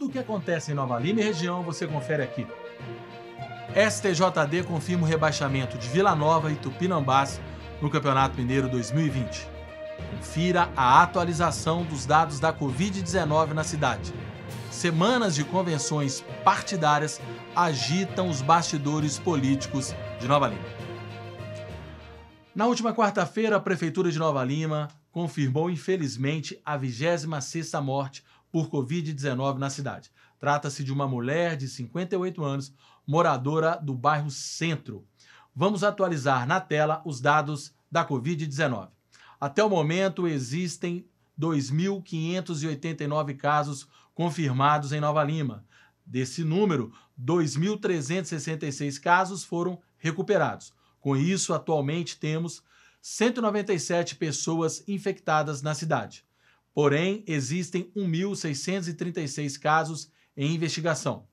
Tudo o que acontece em Nova Lima e região você confere aqui. STJD confirma o rebaixamento de Vila Nova e Tupinambás no Campeonato Mineiro 2020. Confira a atualização dos dados da Covid-19 na cidade. Semanas de convenções partidárias agitam os bastidores políticos de Nova Lima. Na última quarta-feira, a Prefeitura de Nova Lima confirmou, infelizmente, a 26ª morte por Covid-19 na cidade. Trata-se de uma mulher de 58 anos, moradora do bairro Centro. Vamos atualizar na tela os dados da Covid-19. Até o momento, existem 2.589 casos confirmados em Nova Lima. Desse número, 2.366 casos foram recuperados. Com isso, atualmente temos 197 pessoas infectadas na cidade. Porém, existem 1.636 casos em investigação.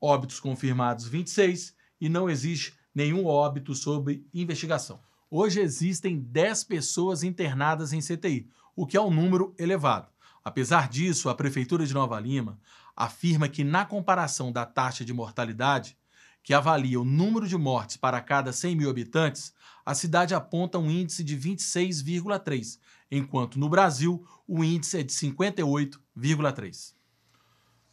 Óbitos confirmados 26 e não existe nenhum óbito sob investigação. Hoje existem 10 pessoas internadas em CTI, o que é um número elevado. Apesar disso, a Prefeitura de Nova Lima afirma que, na comparação da taxa de mortalidade, que avalia o número de mortes para cada 100 mil habitantes, a cidade aponta um índice de 26,3, enquanto no Brasil o índice é de 58,3.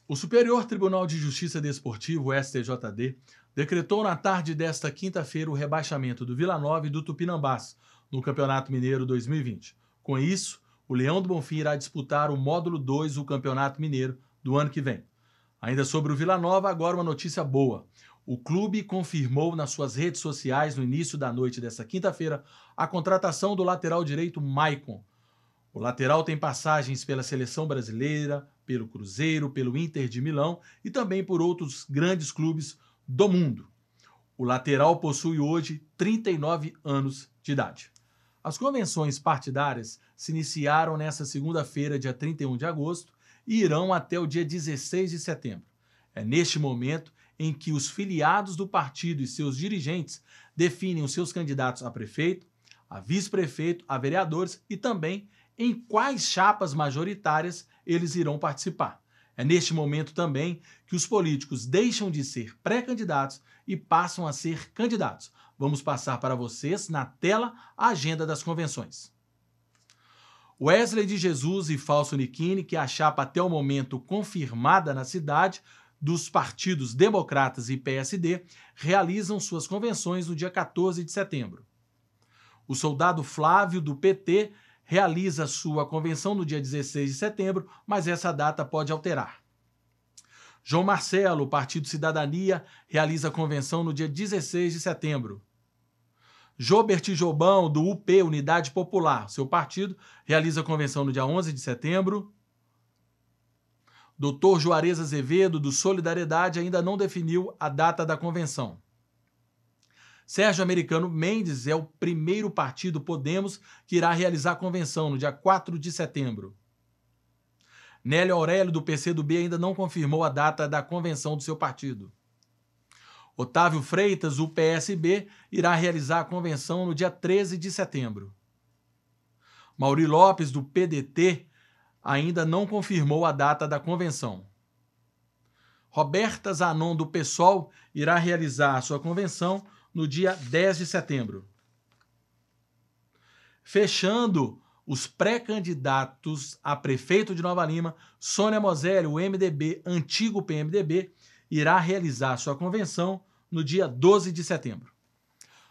O Superior Tribunal de Justiça Desportivo, STJD, decretou na tarde desta quinta-feira o rebaixamento do Vila Nova e do Tupinambás no Campeonato Mineiro 2020. Com isso, o Leão do Bonfim irá disputar o módulo 2 do Campeonato Mineiro do ano que vem. Ainda sobre o Vila Nova, agora uma notícia boa. O clube confirmou nas suas redes sociais no início da noite desta quinta-feira a contratação do lateral direito Maicon. O lateral tem passagens pela seleção brasileira, pelo Cruzeiro, pelo Inter de Milão e também por outros grandes clubes do mundo. O lateral possui hoje 39 anos de idade. As convenções partidárias se iniciaram nesta segunda-feira, dia 31 de agosto, e irão até o dia 16 de setembro. É neste momento em que os filiados do partido e seus dirigentes definem os seus candidatos a prefeito, a vice-prefeito, a vereadores e também em quais chapas majoritárias eles irão participar. É neste momento também que os políticos deixam de ser pré-candidatos e passam a ser candidatos. Vamos passar para vocês na tela a agenda das convenções. Wesley de Jesus e Falso Niquini, que é a chapa até o momento confirmada na cidade, dos partidos Democratas e PSD realizam suas convenções no dia 14 de setembro. O soldado Flávio, do PT, realiza sua convenção no dia 16 de setembro, mas essa data pode alterar. João Marcelo, Partido Cidadania, realiza convenção no dia 16 de setembro. Jobert Jobão, do UP, Unidade Popular, seu partido, realiza convenção no dia 11 de setembro. Dr. Juarez Azevedo, do Solidariedade, ainda não definiu a data da convenção. Sérgio Americano Mendes é o primeiro partido Podemos que irá realizar a convenção no dia 4 de setembro. Nélio Aurélio, do PCdoB, ainda não confirmou a data da convenção do seu partido. Otávio Freitas, o PSB, irá realizar a convenção no dia 13 de setembro. Mauri Lopes, do PDT, ainda não confirmou a data da convenção. Roberta Zanon, do PSOL, irá realizar sua convenção no dia 10 de setembro. Fechando os pré-candidatos a prefeito de Nova Lima, Sônia Moselli, o MDB, antigo PMDB, irá realizar sua convenção no dia 12 de setembro.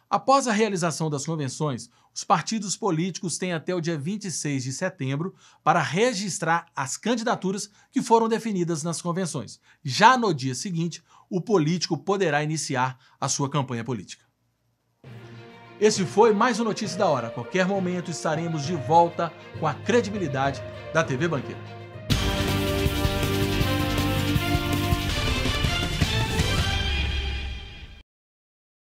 Após a realização das convenções, os partidos políticos têm até o dia 26 de setembro para registrar as candidaturas que foram definidas nas convenções. Já no dia seguinte, o político poderá iniciar a sua campanha política. Esse foi mais um Notícia da Hora. A qualquer momento estaremos de volta com a credibilidade da TV Banqueira.